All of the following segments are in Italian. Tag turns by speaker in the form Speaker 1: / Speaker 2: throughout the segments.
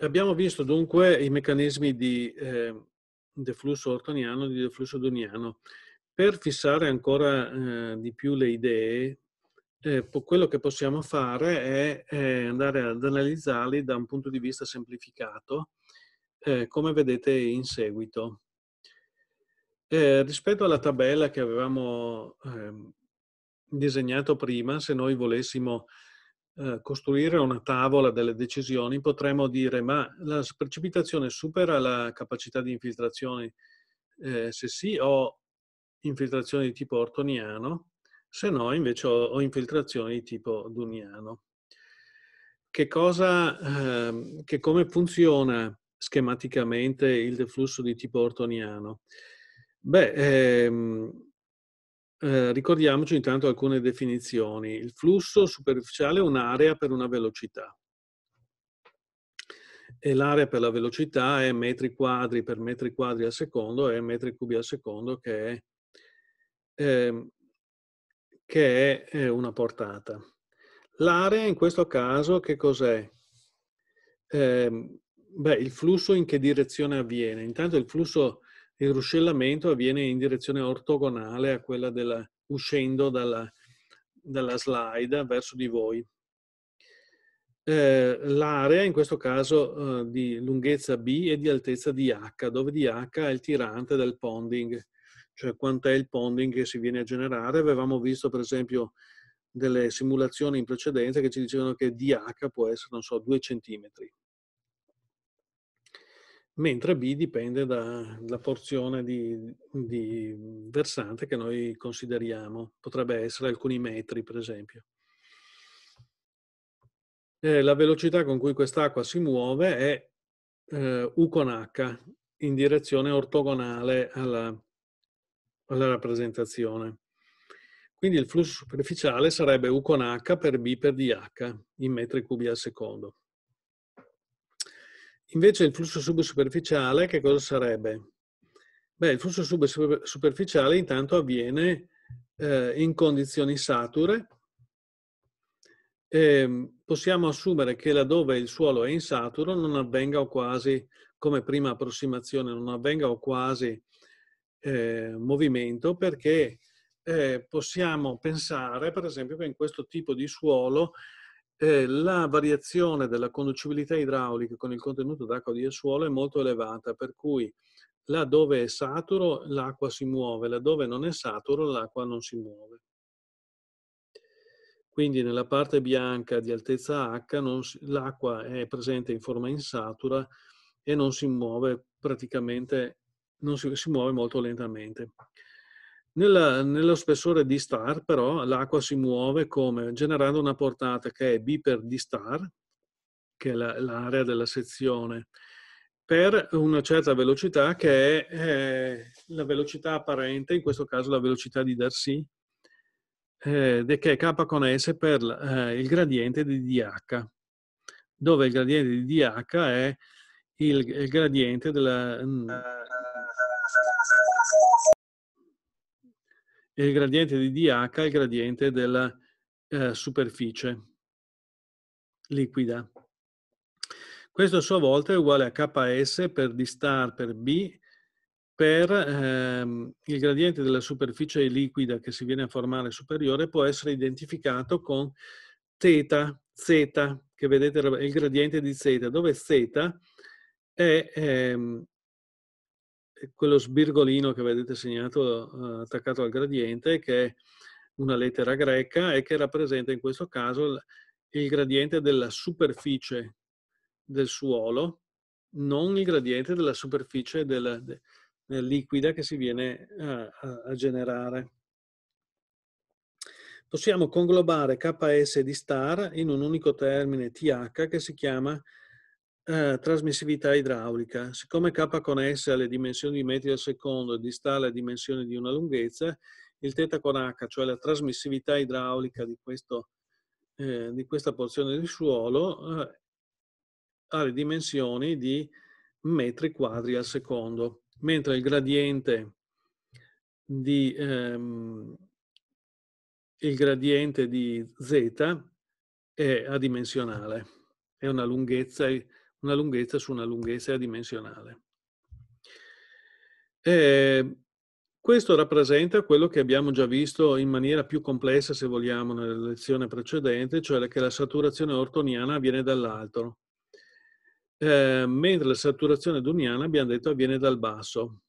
Speaker 1: Abbiamo visto dunque i meccanismi di eh, deflusso ortoniano e di deflusso doniano. Per fissare ancora eh, di più le idee, eh, quello che possiamo fare è, è, eh, andare ad analizzarli da un punto di vista semplificato, eh, come vedete in seguito. Eh, rispetto alla tabella che avevamo ehm, disegnato prima, se noi volessimo eh, costruire una tavola delle decisioni, potremmo dire ma la precipitazione supera la capacità di infiltrazione? Eh, se sì, ho infiltrazioni di tipo ortoniano, se no invece ho, ho infiltrazioni di tipo duniano. Che, cosa, eh, che come funziona schematicamente il deflusso di tipo ortoniano? Beh, ehm, Ehm, ricordiamoci intanto alcune definizioni. Il flusso superficiale è un'area per una velocità e l'area per la velocità è metri quadri per metri quadri al secondo e metri cubi al secondo che è, eh, che è una portata. L'area in questo caso che cos'è? Eh, beh, il flusso in che direzione avviene? Intanto il flusso il ruscellamento avviene in direzione ortogonale a quella della, uscendo dalla, dalla slide verso di voi. Eh, l'area in questo caso eh, di lunghezza B e di altezza DH, dove DH è il tirante del ponding, cioè quant'è il ponding che si viene a generare. Avevamo visto per esempio delle simulazioni in precedenza che ci dicevano che DH può essere, non so, 2 centimetri mentre B dipende dalla porzione di, di, versante che noi consideriamo, potrebbe essere alcuni metri per esempio. Eh, la velocità con cui quest'acqua si muove è eh, U con H in direzione ortogonale alla, alla rappresentazione. Quindi il flusso superficiale sarebbe U con H per B per DH in metri cubi al secondo. Invece il flusso subsuperficiale che cosa sarebbe? Beh, il flusso subsuperficiale intanto avviene eh, in condizioni sature. E ehm, possiamo assumere che laddove il suolo è insaturo non avvenga o quasi, come prima approssimazione, non avvenga o quasi eh, movimento perché eh, possiamo pensare, per esempio, che in questo tipo di suolo eh, la variazione della conducibilità idraulica con il contenuto d'acqua di suolo è molto elevata, per cui là dove è saturo l'acqua si muove, là dove non è saturo l'acqua non si muove. Quindi nella parte bianca di altezza H l'acqua è presente in forma insatura e non si muove praticamente, non si, si muove molto lentamente. Nella, nello spessore D star però l'acqua si muove come generando una portata che è B per D star, che è la, l'area della sezione, per una certa velocità che è eh, la velocità apparente, in questo caso la velocità di Darcy, eh, che è K con S per eh, il gradiente di DH, dove il gradiente di DH è il, il gradiente della... Mh, mm, eh, il gradiente di dH è il gradiente della eh, superficie liquida. Questo a sua volta è uguale a Ks per D star per B per ehm, il gradiente della superficie liquida che si viene a formare superiore può essere identificato con θ, z, che vedete è il gradiente di z, dove z è ehm, quello sbirgolino che vedete segnato eh, attaccato al gradiente, che è una lettera greca e che rappresenta in questo caso il gradiente della superficie del suolo, non il gradiente della superficie della, della liquida che si viene a, a generare. Possiamo conglobare KS di star in un unico termine TH che si chiama eh, trasmissività idraulica. Siccome K con S ha le dimensioni di metri al secondo e distale a dimensioni di una lunghezza, il θ con H, cioè la trasmissività idraulica di, questo, eh, di questa porzione di suolo, eh, ha le dimensioni di metri quadri al secondo, mentre il gradiente di, ehm, il gradiente di z è adimensionale, è una lunghezza una lunghezza su una lunghezza dimensionale. E ehm, questo rappresenta quello che abbiamo già visto in maniera più complessa, se vogliamo, nella lezione precedente, cioè che la saturazione ortoniana avviene dall'alto, eh, mentre la saturazione duniana, abbiamo detto, avviene dal basso.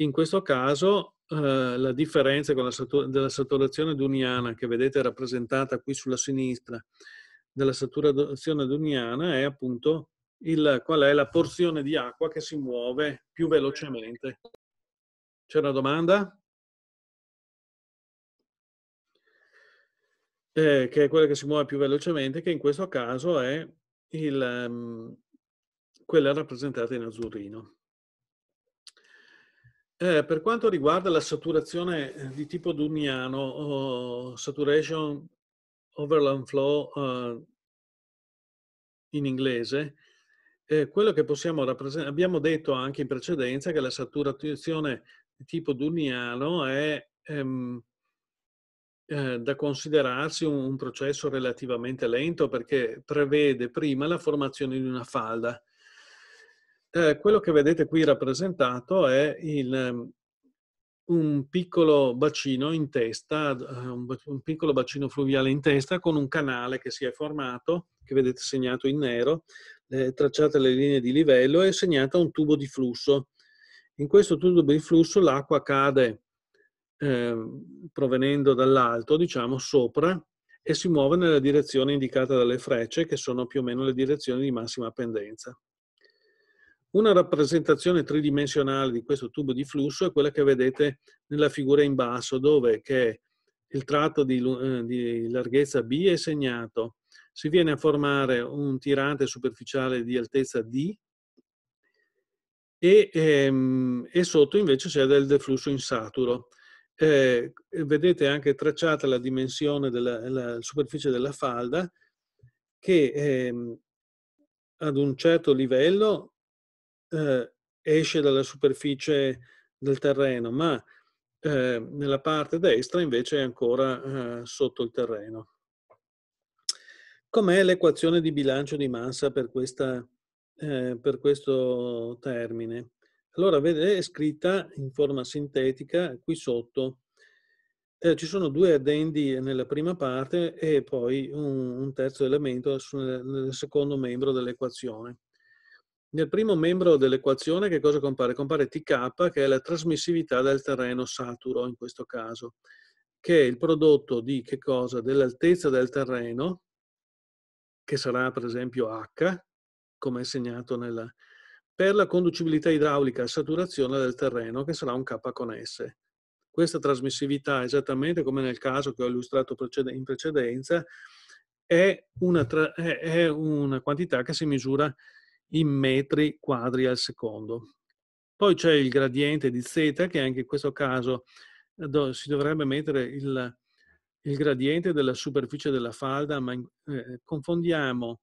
Speaker 1: In questo caso eh, la differenza la satur della saturazione duniana, che vedete rappresentata qui sulla sinistra, della saturazione duniana è appunto il, qual è la porzione di acqua che si muove più velocemente. C'è una domanda? Eh, che è quella che si muove più velocemente, che in questo caso è il, um, quella rappresentata in azzurrino. Eh, per quanto riguarda la saturazione eh, di tipo duniano o oh, saturation Overland Flow uh, in inglese, eh, quello che possiamo rappresentare, abbiamo detto anche in precedenza che la saturazione di tipo duniano è ehm, eh, da considerarsi un, un, processo relativamente lento perché prevede prima la formazione di una falda. Eh, quello che vedete qui rappresentato è il, ehm, un piccolo bacino in testa, eh, un piccolo bacino fluviale in testa con un canale che si è formato, che vedete segnato in nero, eh, tracciate le linee di livello e segnata un tubo di flusso. In questo tubo di flusso l'acqua cade eh, provenendo dall'alto, diciamo sopra, e si muove nella direzione indicata dalle frecce, che sono più o meno le direzioni di massima pendenza. Una rappresentazione tridimensionale di questo tubo di flusso è quella che vedete nella figura in basso, dove che il tratto di, eh, di larghezza B è segnato. Si viene a formare un tirante superficiale di altezza D e, ehm, e sotto invece c'è del deflusso insaturo. Eh, vedete anche tracciata la dimensione della la superficie della falda che ehm, ad un certo livello eh, esce dalla superficie del terreno, ma eh, nella parte destra invece è ancora eh, sotto il terreno. Com'è l'equazione di bilancio di massa per, questa, eh, per questo termine? Allora, vedete, è scritta in forma sintetica qui sotto. Eh, ci sono due addendi nella prima parte e poi un, un terzo elemento nel, nel secondo membro dell'equazione. Nel primo membro dell'equazione che cosa compare? Compare Tk che è la trasmissività del terreno saturo in questo caso, che è il prodotto di che cosa? Dell'altezza del terreno, che sarà per esempio H, come è segnato nella, per la conducibilità idraulica a saturazione del terreno, che sarà un K con S. Questa trasmissività, esattamente come nel caso che ho illustrato in precedenza, è una, è una quantità che si misura in metri quadri al secondo. Poi c'è il gradiente di zeta, che anche in questo caso eh, si dovrebbe mettere il, il gradiente della superficie della falda, ma eh, confondiamo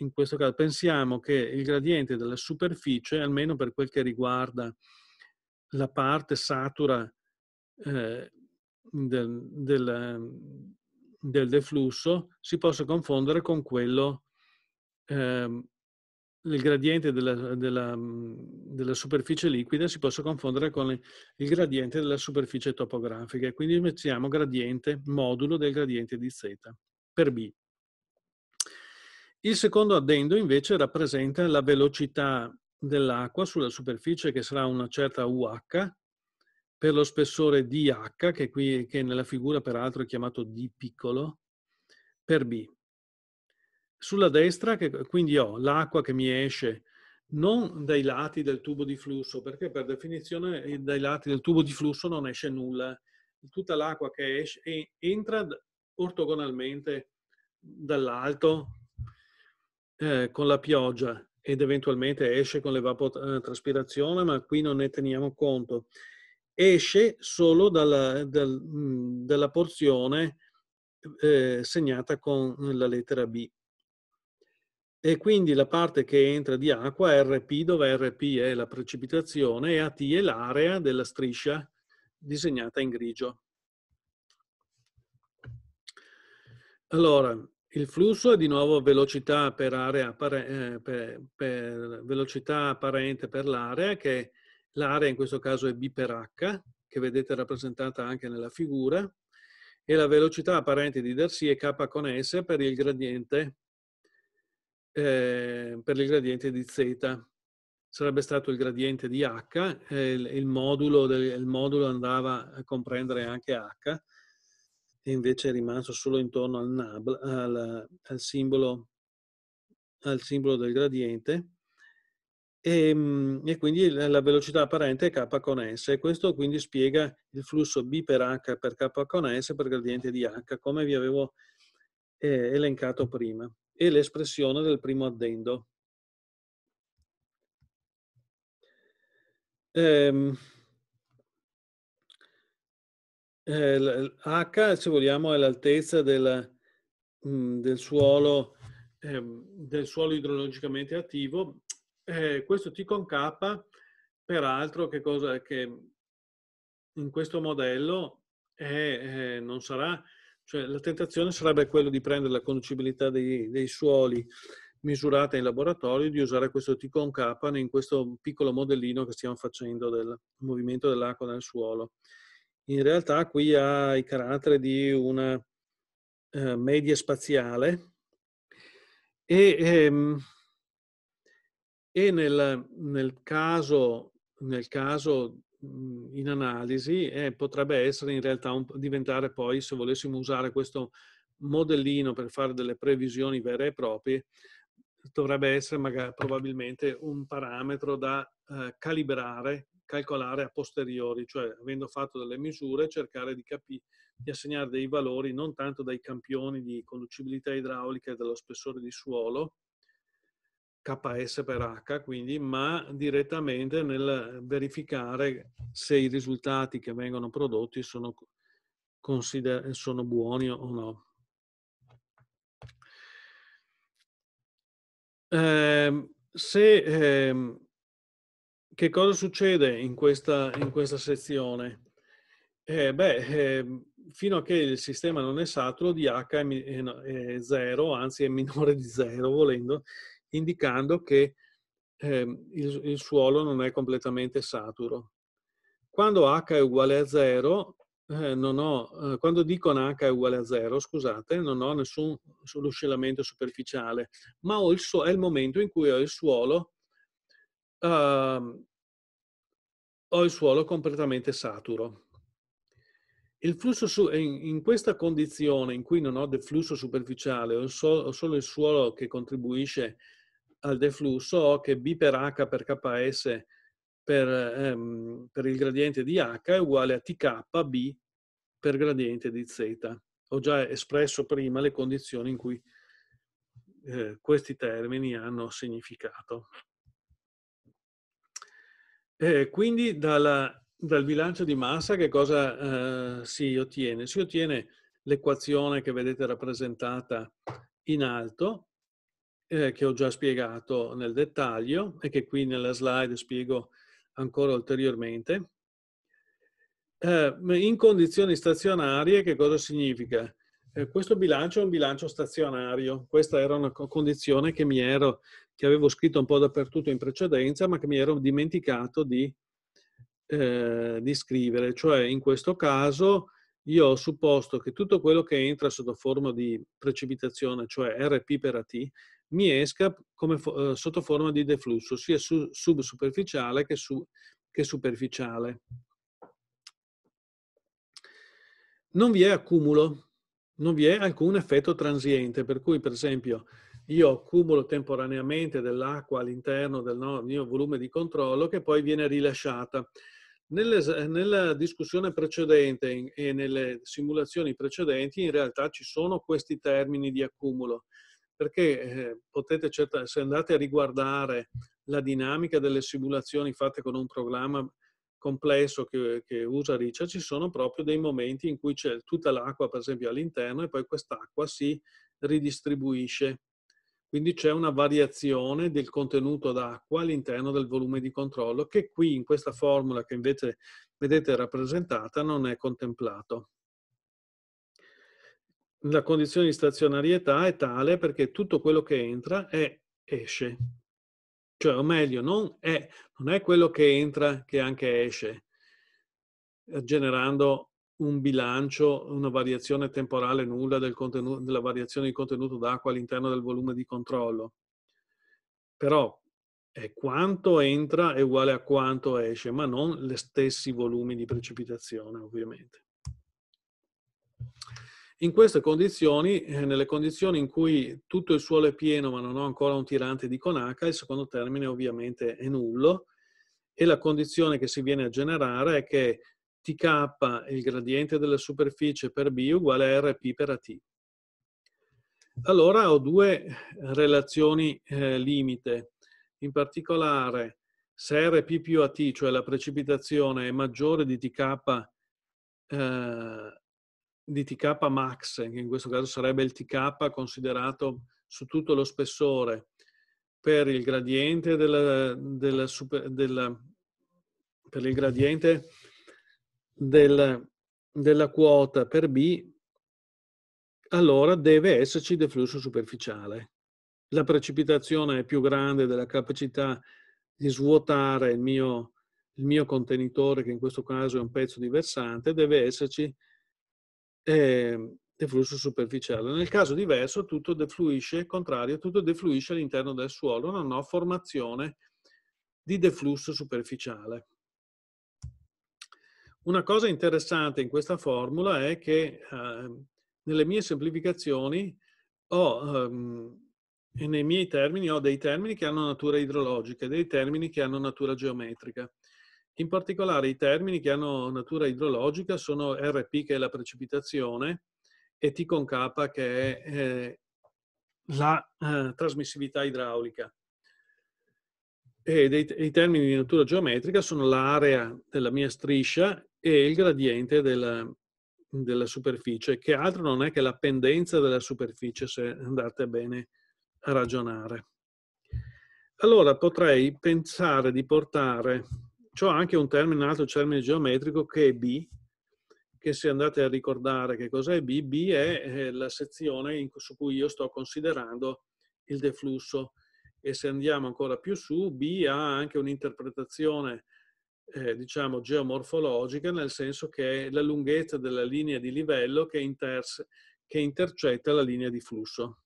Speaker 1: in questo caso, pensiamo che il gradiente della superficie, almeno per quel che riguarda la parte satura eh, del, del, del, deflusso, si possa confondere con quello eh, il gradiente della, della, mhmm, della, superficie liquida si possa confondere con il gradiente della superficie topografica. Quindi mettiamo gradiente modulo del gradiente di z per b. Il secondo addendo invece rappresenta la velocità dell'acqua sulla superficie che sarà una certa UH per lo spessore DH che, qui, che nella figura peraltro è chiamato D piccolo per B sulla destra, che, quindi ho l'acqua che mi esce non dai lati del tubo di flusso, perché per definizione eh, dai lati del tubo di flusso non esce nulla. Tutta l'acqua che esce e entra ortogonalmente dall'alto eh, con la pioggia ed eventualmente esce con l'evapotraspirazione, eh, ma qui non ne teniamo conto. Esce solo dalla, dal, mm, dalla porzione eh, segnata con la lettera B e quindi la parte che entra di acqua è Rp, dove Rp è la precipitazione e At è l'area della striscia disegnata in grigio. Allora, il flusso è di nuovo velocità, per area, per, eh, per, per velocità apparente per l'area, che l'area in questo caso è B per H, che vedete rappresentata anche nella figura, e la velocità apparente di Darcy è K con S per il gradiente eh, per il gradiente di z. Sarebbe stato il gradiente di h, eh, il, il, modulo del, il modulo andava a comprendere anche h, e invece è rimasto solo intorno al, nab, al, al, simbolo, al simbolo, del gradiente. E, ehm, e, quindi la velocità apparente è k con s. E questo quindi spiega il flusso b per h per k con s per gradiente di h, come vi avevo eh, elencato prima e l'espressione del primo addendo. Ehm, eh, H, se vogliamo, è l'altezza del, mm, del, suolo, ehm, del suolo idrologicamente attivo. Eh, questo T con K, peraltro, che cosa, che in questo modello è, eh, non sarà cioè la tentazione sarebbe quella di prendere la conducibilità dei, dei suoli misurata in laboratorio, e di usare questo T con K in questo piccolo modellino che stiamo facendo del movimento dell'acqua nel suolo. In realtà qui ha i caratteri di una eh, media spaziale e, ehm, e nel, nel, caso, nel caso Mhmm, in analisi e potrebbe essere in realtà un, diventare poi, se volessimo usare questo modellino per fare delle previsioni vere e proprie, dovrebbe essere magari, probabilmente un parametro da eh, calibrare, calcolare a posteriori, cioè avendo fatto delle misure cercare di capire, di assegnare dei valori non tanto dai campioni di conducibilità idraulica e dello spessore di suolo, KS per H, quindi, ma direttamente nel verificare se i risultati che vengono prodotti sono, consider- sono buoni o no. Eh, se, eh, che cosa succede in questa, in questa sezione? Eh, beh, ehm, fino a che il sistema non è saturo, DH è 0, anzi è minore di 0 volendo, indicando che eh, il, il, suolo non è completamente saturo. Quando h è uguale a 0, eh, eh, quando dico h è uguale a 0, scusate, non ho nessun oscillamento superficiale, ma il, è il momento in cui ho il suolo, ehm, ho il suolo completamente saturo. Il flusso su, in, questa condizione in cui non ho del flusso superficiale, ho, solo il suolo che contribuisce al deflusso ho che B per H per KS per, ehm, per il gradiente di H è uguale a TKB per gradiente di Z. Ho già espresso prima le condizioni in cui eh, questi termini hanno significato. Eh, quindi dalla, dal bilancio di massa che cosa eh, si ottiene? Si ottiene l'equazione che vedete rappresentata in alto, eh, che ho già spiegato nel dettaglio e che qui nella slide spiego ancora ulteriormente. Eh, in condizioni stazionarie che cosa significa? Eh, questo bilancio è un bilancio stazionario, questa era una condizione che, mi ero, che avevo scritto un po' dappertutto in precedenza ma che mi ero dimenticato di, eh, di scrivere, cioè in questo caso io ho supposto che tutto quello che entra sotto forma di precipitazione, cioè RP per AT, mi esca come, eh, sotto forma di deflusso, sia su, subsuperficiale che, su, che superficiale. Non vi è accumulo, non vi è alcun effetto transiente, per cui per esempio io accumulo temporaneamente dell'acqua all'interno del mio volume di controllo che poi viene rilasciata. nella discussione precedente e nelle simulazioni precedenti in realtà ci sono questi termini di accumulo perché eh, potete, se andate a riguardare la dinamica delle simulazioni fatte con un programma complesso che, che usa Riccia, ci sono proprio dei momenti in cui c'è tutta l'acqua, per esempio, all'interno e poi quest'acqua si ridistribuisce. Quindi c'è una variazione del contenuto d'acqua all'interno del volume di controllo che qui in questa formula che invece vedete rappresentata non è contemplato la condizione di stazionarietà è tale perché tutto quello che entra è esce. Cioè, o meglio, non è, non è quello che entra che anche esce, eh, generando un bilancio, una variazione temporale nulla del della variazione di contenuto d'acqua all'interno del volume di controllo. Però è quanto entra è uguale a quanto esce, ma non gli stessi volumi di precipitazione, ovviamente. In queste condizioni, eh, nelle condizioni in cui tutto il suolo è pieno ma non ho ancora un tirante di conaca, il secondo termine ovviamente è nullo e la condizione che si viene a generare è che Tk, il gradiente della superficie per B, uguale a Rp per At. Allora ho due relazioni eh, limite. In particolare, se Rp più At, cioè la precipitazione, è maggiore di Tk eh, di TK max, che in questo caso sarebbe il TK considerato su tutto lo spessore per il gradiente, della, della super, della, per il gradiente del, della quota per B, allora deve esserci deflusso superficiale. La precipitazione è più grande della capacità di svuotare il mio, il mio contenitore, che in questo caso è un pezzo di versante, deve esserci eh, deflusso superficiale. Nel caso diverso tutto defluisce, contrario, tutto defluisce all'interno del suolo, non ho formazione di deflusso superficiale. Una cosa interessante in questa formula è che eh, nelle mie semplificazioni ho, ehm, e nei miei termini ho dei termini che hanno natura idrologica e dei termini che hanno natura geometrica. In particolare i termini che hanno natura idrologica sono RP che è la precipitazione e T con K che è eh, la eh, trasmissività idraulica. E dei, i termini di natura geometrica sono l'area della mia striscia e il gradiente della, della superficie, che altro non è che la pendenza della superficie, se andate bene a ragionare. Allora potrei pensare di portare C'ho anche un termine, un altro termine geometrico che è B, che se andate a ricordare che cos'è B, B è eh, la sezione in, su cui io sto considerando il deflusso e se andiamo ancora più su, B ha anche un'interpretazione eh, diciamo geomorfologica nel senso che è la lunghezza della linea di livello che, interse, che intercetta la linea di flusso.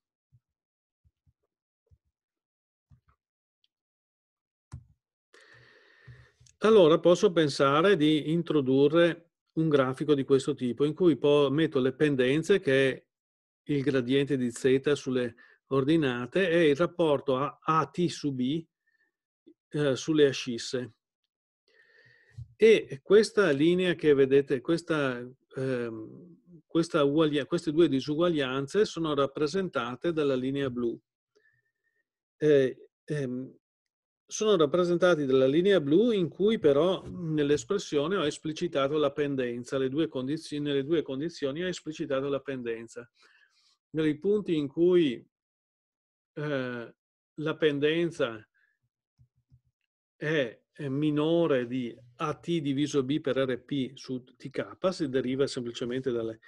Speaker 1: Allora posso pensare di introdurre un grafico di questo tipo in cui metto le pendenze che è il gradiente di z sulle ordinate e il rapporto a AT su B eh, sulle ascisse. E questa linea che vedete, questa, eh, questa queste due disuguaglianze sono rappresentate dalla linea blu. Eh, ehm, sono rappresentati dalla linea blu in cui però nell'espressione ho esplicitato la pendenza, due nelle due condizioni ho esplicitato la pendenza. Nei punti in cui eh, la pendenza è minore di AT diviso B per RP su TK, si deriva semplicemente dalle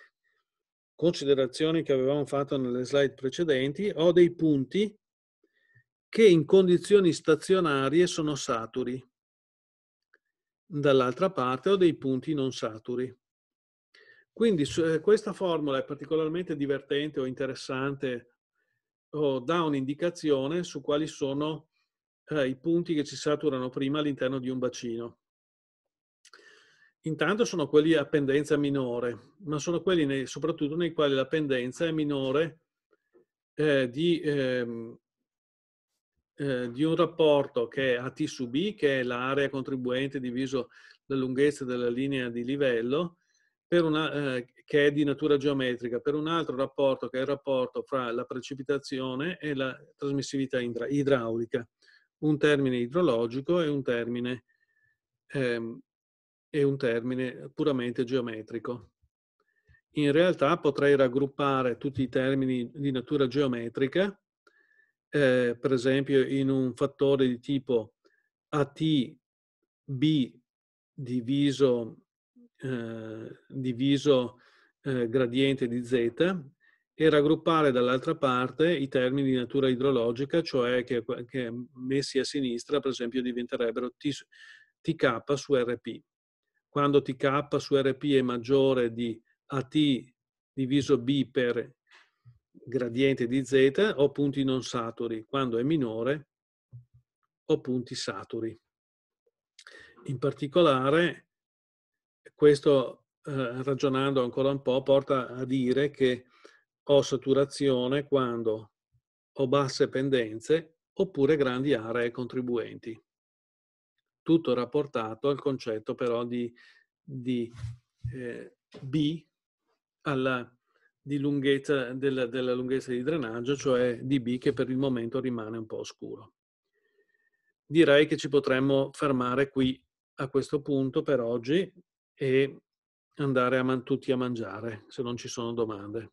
Speaker 1: considerazioni che avevamo fatto nelle slide precedenti, ho dei punti che in condizioni stazionarie sono saturi. Dall'altra parte ho dei punti non saturi. Quindi eh, questa formula è particolarmente divertente o interessante o dà un'indicazione su quali sono eh, i punti che si saturano prima all'interno di un bacino. Intanto sono quelli a pendenza minore, ma sono quelli nei, soprattutto nei quali la pendenza è minore eh, di, eh, eh, di un rapporto che è AT sub B, che è l'area contribuente diviso la lunghezza della linea di livello, una, eh, che è di natura geometrica, per un altro rapporto che è il rapporto fra la precipitazione e la trasmissività idraulica, un termine idrologico e un termine, ehm, e un termine puramente geometrico. In realtà potrei raggruppare tutti i termini di natura geometrica eh, per esempio in un fattore di tipo ATB diviso, eh, diviso eh, gradiente di Z e raggruppare dall'altra parte i termini di natura idrologica, cioè che, che messi a sinistra, per esempio, diventerebbero T, TK su RP. Quando TK su RP è maggiore di AT diviso B per gradiente di z ho punti non saturi, quando è minore ho punti saturi. In particolare, questo eh, ragionando ancora un po' porta a dire che ho saturazione quando ho basse pendenze oppure grandi aree contribuenti. Tutto rapportato al concetto però di, di eh, B alla di lunghezza, della, della lunghezza di drenaggio, cioè dB che per il momento rimane un po' oscuro. Direi che ci potremmo fermare qui a questo punto per oggi e andare a man- tutti a mangiare se non ci sono domande.